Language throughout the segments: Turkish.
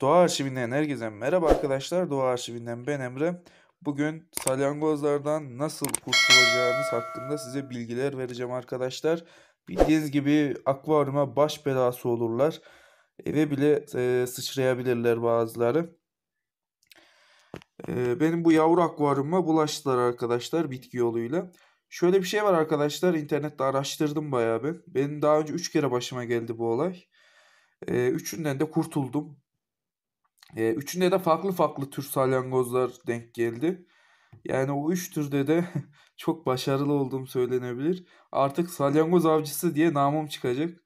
Doğa Arşivinden herkese merhaba arkadaşlar. Doğa Arşivinden ben Emre. Bugün salyangozlardan nasıl kurtulacağınız hakkında size bilgiler vereceğim arkadaşlar. Bildiğiniz gibi akvaryuma baş belası olurlar. Eve bile e, sıçrayabilirler bazıları. Ee, benim bu yavru akvaryumuma bulaştılar arkadaşlar bitki yoluyla. Şöyle bir şey var arkadaşlar internette araştırdım bayağı ben. Benim daha önce 3 kere başıma geldi bu olay. Ee, üçünden de kurtuldum. Ee, üçünde de farklı farklı tür salyangozlar denk geldi. Yani o üç türde de çok başarılı olduğum söylenebilir. Artık salyangoz avcısı diye namım çıkacak.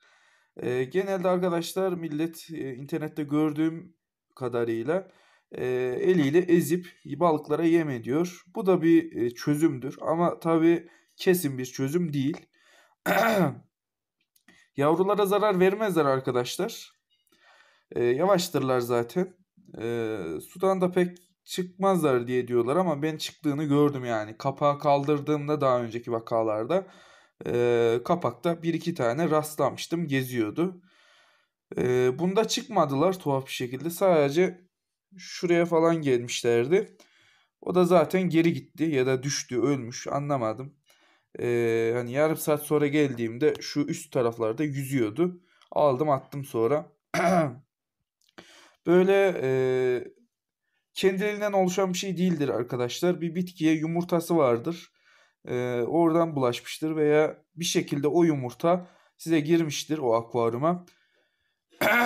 Ee, genelde arkadaşlar millet e, internette gördüğüm kadarıyla e, eliyle ezip balıklara yem ediyor. Bu da bir e, çözümdür ama tabi kesin bir çözüm değil. Yavrulara zarar vermezler arkadaşlar. E, yavaştırlar zaten. E, sudan da pek çıkmazlar diye diyorlar ama ben çıktığını gördüm yani. Kapağı kaldırdığımda daha önceki vakalarda e, kapakta bir iki tane rastlamıştım geziyordu. E, bunda çıkmadılar tuhaf bir şekilde. Sadece şuraya falan gelmişlerdi. O da zaten geri gitti ya da düştü ölmüş anlamadım. Ee, hani yarım saat sonra geldiğimde şu üst taraflarda yüzüyordu. Aldım attım sonra. Böyle e, kendiliğinden oluşan bir şey değildir arkadaşlar. Bir bitkiye yumurtası vardır. E, oradan bulaşmıştır veya bir şekilde o yumurta size girmiştir o akvaryuma.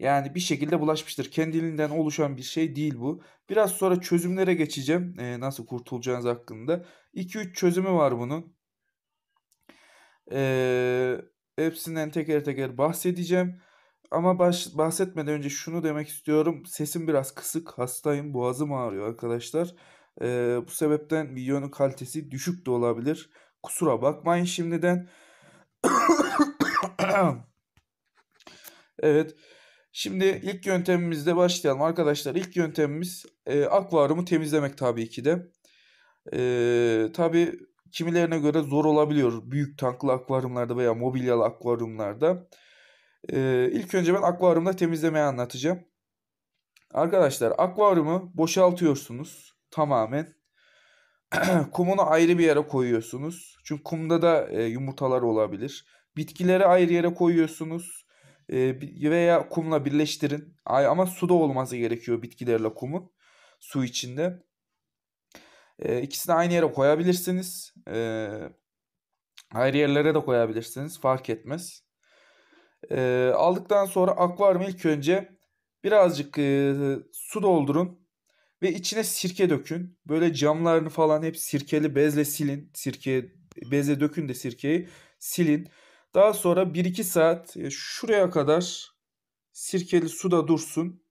Yani bir şekilde bulaşmıştır. Kendiliğinden oluşan bir şey değil bu. Biraz sonra çözümlere geçeceğim. E, nasıl kurtulacağınız hakkında. 2-3 çözümü var bunun. E, hepsinden teker teker bahsedeceğim. Ama baş, bahsetmeden önce şunu demek istiyorum. Sesim biraz kısık. Hastayım. Boğazım ağrıyor arkadaşlar. E, bu sebepten videonun kalitesi düşük de olabilir. Kusura bakmayın şimdiden. evet. Şimdi ilk yöntemimizde başlayalım arkadaşlar. İlk yöntemimiz e, akvaryumu temizlemek tabii ki de. E, tabii kimilerine göre zor olabiliyor büyük tanklı akvaryumlarda veya mobilyalı akvaryumlarda. E, ilk önce ben akvaryumda temizlemeyi anlatacağım. Arkadaşlar akvaryumu boşaltıyorsunuz tamamen. Kumunu ayrı bir yere koyuyorsunuz. Çünkü kumda da e, yumurtalar olabilir. Bitkileri ayrı yere koyuyorsunuz. Ee, veya kumla birleştirin. Ama suda olması gerekiyor bitkilerle kumun Su içinde. E, ikisini aynı yere koyabilirsiniz. E, ayrı yerlere de koyabilirsiniz. Fark etmez. E, aldıktan sonra akvaryum ilk önce birazcık e, su doldurun. Ve içine sirke dökün. Böyle camlarını falan hep sirkeli bezle silin. Sirke bezle dökün de sirkeyi silin. Daha sonra 1-2 saat e, şuraya kadar sirkeli suda dursun.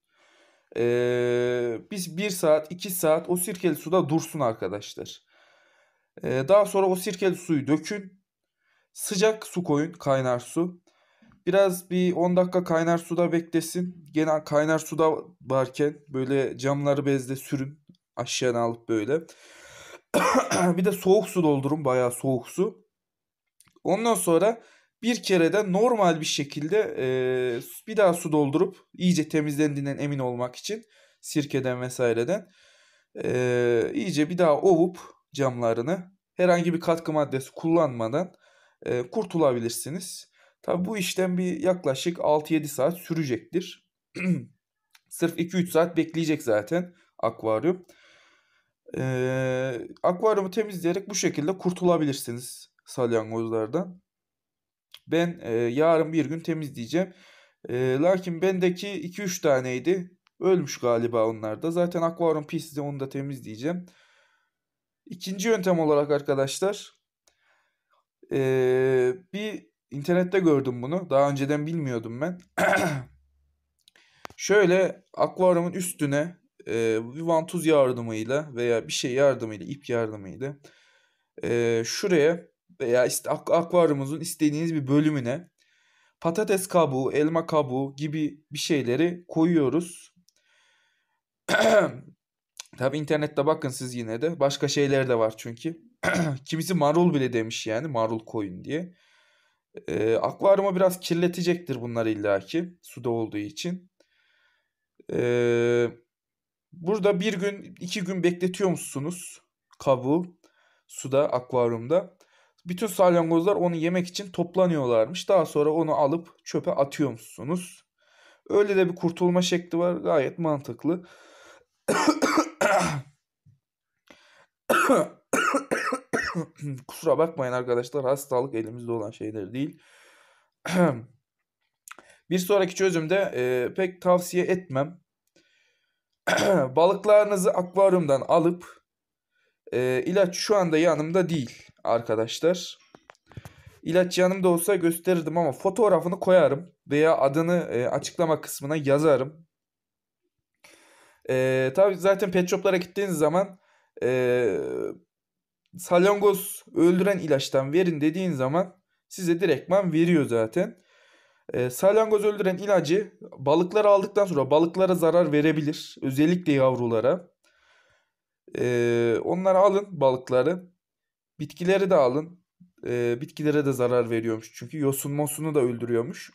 Ee, biz 1 saat 2 saat o sirkeli suda dursun arkadaşlar. Ee, daha sonra o sirkeli suyu dökün. Sıcak su koyun kaynar su. Biraz bir 10 dakika kaynar suda beklesin. Gene kaynar suda varken böyle camları bezle sürün. Aşağıdan alıp böyle. bir de soğuk su doldurun bayağı soğuk su. Ondan sonra bir kere de normal bir şekilde e, bir daha su doldurup iyice temizlendiğinden emin olmak için sirkeden vesaireden e, iyice bir daha ovup camlarını herhangi bir katkı maddesi kullanmadan e, kurtulabilirsiniz. Tabi bu işlem bir yaklaşık 6-7 saat sürecektir. Sırf 2-3 saat bekleyecek zaten akvaryum. E, akvaryumu temizleyerek bu şekilde kurtulabilirsiniz salyangozlardan. Ben e, yarın bir gün temizleyeceğim. E, lakin bendeki 2-3 taneydi. Ölmüş galiba onlar da. Zaten akvaryum pisliği onu da temizleyeceğim. İkinci yöntem olarak arkadaşlar e, bir internette gördüm bunu. Daha önceden bilmiyordum ben. Şöyle akvaryumun üstüne e, bir vantuz yardımıyla veya bir şey yardımıyla ip yardımıyla e, şuraya veya işte akvaryumunuzun istediğiniz bir bölümüne patates kabuğu, elma kabuğu gibi bir şeyleri koyuyoruz. Tabi internette bakın siz yine de. Başka şeyler de var çünkü. Kimisi marul bile demiş yani marul koyun diye. Ee, akvaryumu biraz kirletecektir bunlar illaki suda olduğu için. Ee, burada bir gün iki gün bekletiyor musunuz kabuğu suda akvaryumda? Bütün salyangozlar onu yemek için toplanıyorlarmış. Daha sonra onu alıp çöpe atıyormuşsunuz. Öyle de bir kurtulma şekli var. Gayet mantıklı. Kusura bakmayın arkadaşlar. Hastalık elimizde olan şeyler değil. bir sonraki çözümde e, pek tavsiye etmem. Balıklarınızı akvaryumdan alıp e, ilaç şu anda yanımda değil arkadaşlar. İlaç yanımda olsa gösterirdim ama fotoğrafını koyarım veya adını e, açıklama kısmına yazarım. E, tabii zaten pet shoplara gittiğiniz zaman e, salyangoz öldüren ilaçtan verin dediğin zaman size direktman veriyor zaten. E, salyangoz öldüren ilacı balıkları aldıktan sonra balıklara zarar verebilir. Özellikle yavrulara. E, onları alın balıkları. Bitkileri de alın. E, bitkilere de zarar veriyormuş. Çünkü yosun mosunu da öldürüyormuş.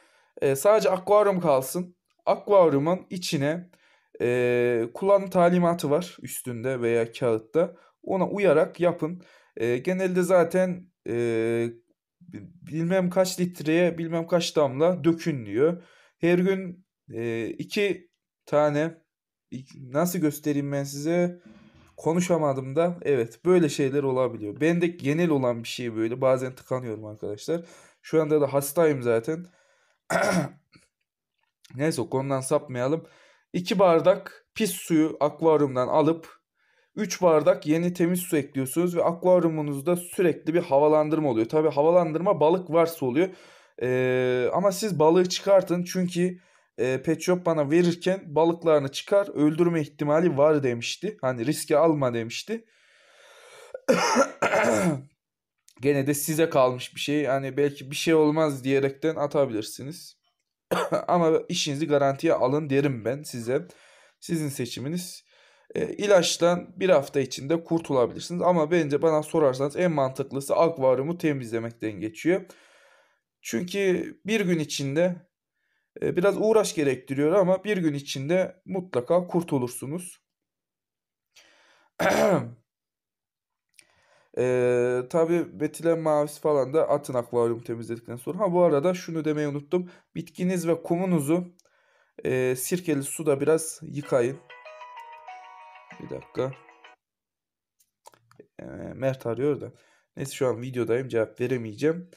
e, sadece akvaryum kalsın. Akvaryumun içine e, kullanım talimatı var üstünde veya kağıtta. Ona uyarak yapın. E, genelde zaten e, bilmem kaç litreye bilmem kaç damla dökün diyor. Her gün e, iki tane nasıl göstereyim ben size? Konuşamadım da evet böyle şeyler olabiliyor. Bende genel olan bir şey böyle. Bazen tıkanıyorum arkadaşlar. Şu anda da hastayım zaten. Neyse o konudan sapmayalım. 2 bardak pis suyu akvaryumdan alıp 3 bardak yeni temiz su ekliyorsunuz ve akvaryumunuzda sürekli bir havalandırma oluyor. Tabi havalandırma balık varsa oluyor. Ee, ama siz balığı çıkartın çünkü e, Pet Shop bana verirken balıklarını çıkar öldürme ihtimali var demişti. Hani riske alma demişti. Gene de size kalmış bir şey. Hani belki bir şey olmaz diyerekten atabilirsiniz. Ama işinizi garantiye alın derim ben size. Sizin seçiminiz. E, ilaçtan bir hafta içinde kurtulabilirsiniz. Ama bence bana sorarsanız en mantıklısı akvaryumu temizlemekten geçiyor. Çünkü bir gün içinde e, biraz uğraş gerektiriyor ama bir gün içinde mutlaka kurtulursunuz. Ee, tabi betilen mavisi falan da atın akvaryum temizledikten sonra. Ha bu arada şunu demeyi unuttum. Bitkiniz ve kumunuzu e, sirkeli suda biraz yıkayın. Bir dakika. E, Mert arıyor da. Neyse şu an videodayım cevap veremeyeceğim.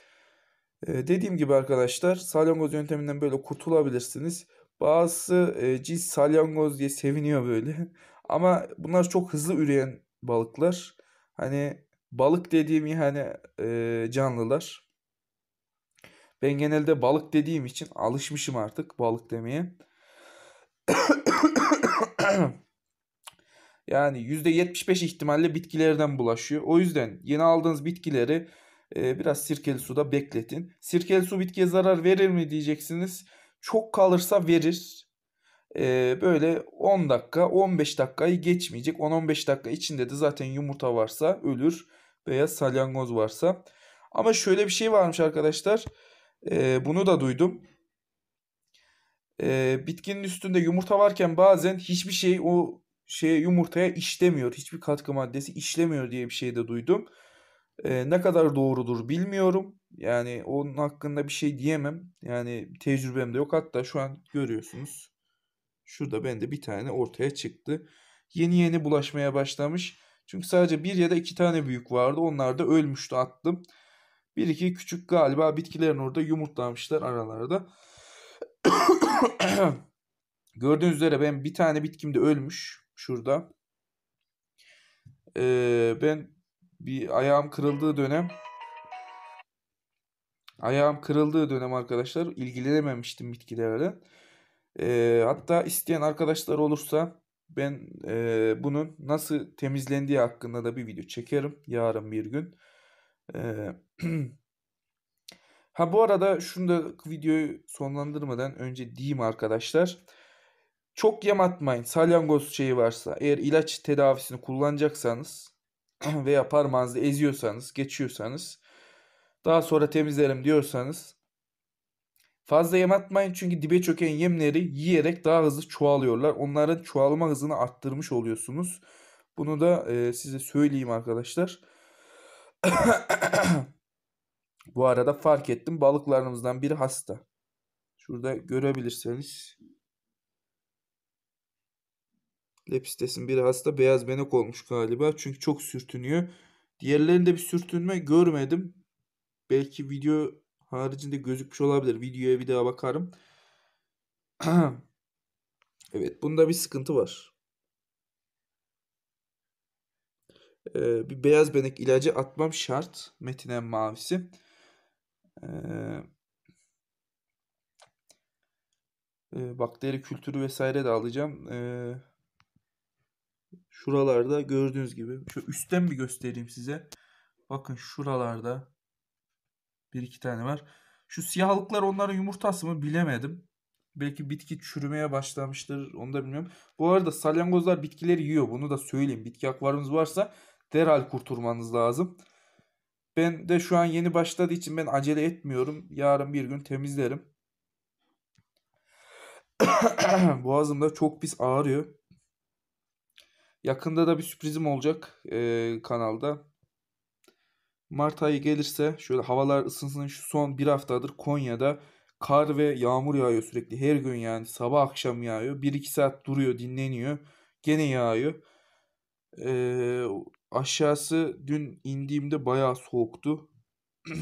E, dediğim gibi arkadaşlar salyangoz yönteminden böyle kurtulabilirsiniz. Bazısı e, cins salyangoz diye seviniyor böyle. Ama bunlar çok hızlı üreyen balıklar. Hani balık dediğim yani e, canlılar. Ben genelde balık dediğim için alışmışım artık balık demeye. yani %75 ihtimalle bitkilerden bulaşıyor. O yüzden yeni aldığınız bitkileri e, biraz sirkeli suda bekletin. Sirkeli su bitkiye zarar verir mi diyeceksiniz. Çok kalırsa verir. Ee, böyle 10 dakika 15 dakikayı geçmeyecek. 10-15 dakika içinde de zaten yumurta varsa ölür. Veya salyangoz varsa. Ama şöyle bir şey varmış arkadaşlar. Ee, bunu da duydum. bitkinin üstünde yumurta varken bazen hiçbir şey o şeye yumurtaya işlemiyor. Hiçbir katkı maddesi işlemiyor diye bir şey de duydum. E, ne kadar doğrudur bilmiyorum. Yani onun hakkında bir şey diyemem. Yani tecrübem de yok. Hatta şu an görüyorsunuz. Şurada bende bir tane ortaya çıktı. Yeni yeni bulaşmaya başlamış. Çünkü sadece bir ya da iki tane büyük vardı. Onlar da ölmüştü attım. Bir iki küçük galiba bitkilerin orada yumurtlamışlar aralarda. Gördüğünüz üzere ben bir tane bitkim de ölmüş şurada. Ee, ben bir ayağım kırıldığı dönem ayağım kırıldığı dönem arkadaşlar ilgilenememiştim bitkilerle. E, hatta isteyen arkadaşlar olursa ben e, bunun nasıl temizlendiği hakkında da bir video çekerim yarın bir gün. E, ha bu arada şunu da videoyu sonlandırmadan önce diyeyim arkadaşlar. Çok yem atmayın. Salyangoz şeyi varsa eğer ilaç tedavisini kullanacaksanız veya parmağınızı eziyorsanız, geçiyorsanız daha sonra temizlerim diyorsanız fazla yem atmayın çünkü dibe çöken yemleri yiyerek daha hızlı çoğalıyorlar. Onların çoğalma hızını arttırmış oluyorsunuz. Bunu da e, size söyleyeyim arkadaşlar. Bu arada fark ettim balıklarımızdan biri hasta. Şurada görebilirseniz Lepistes'in biraz hasta beyaz benek olmuş galiba. Çünkü çok sürtünüyor. Diğerlerinde bir sürtünme görmedim. Belki video haricinde gözükmüş olabilir. Videoya bir daha bakarım. evet bunda bir sıkıntı var. Ee, bir beyaz benek ilacı atmam şart. Metinen mavisi. Ee, e, bakteri kültürü vesaire de alacağım. Ee, Şuralarda gördüğünüz gibi. Şu üstten bir göstereyim size. Bakın şuralarda bir iki tane var. Şu siyahlıklar onların yumurtası mı bilemedim. Belki bitki çürümeye başlamıştır. Onu da bilmiyorum. Bu arada salyangozlar bitkileri yiyor. Bunu da söyleyeyim. Bitki akvaryumunuz varsa derhal kurtulmanız lazım. Ben de şu an yeni başladığı için ben acele etmiyorum. Yarın bir gün temizlerim. Boğazımda çok pis ağrıyor. Yakında da bir sürprizim olacak e, kanalda. Mart ayı gelirse şöyle havalar ısınsın şu son bir haftadır Konya'da kar ve yağmur yağıyor sürekli. Her gün yani sabah akşam yağıyor. bir iki saat duruyor dinleniyor. Gene yağıyor. Ee, aşağısı dün indiğimde bayağı soğuktu.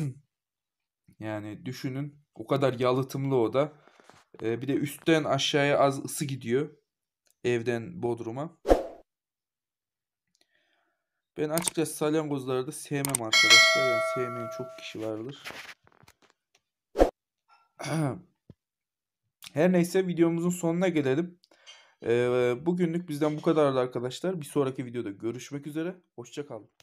yani düşünün o kadar yalıtımlı o da. Ee, bir de üstten aşağıya az ısı gidiyor. Evden Bodrum'a. Ben açıkçası salyangozları da sevmem arkadaşlar. Yani sevmeyen çok kişi vardır. Her neyse videomuzun sonuna gelelim. Ee, bugünlük bizden bu kadardı arkadaşlar. Bir sonraki videoda görüşmek üzere. Hoşçakalın.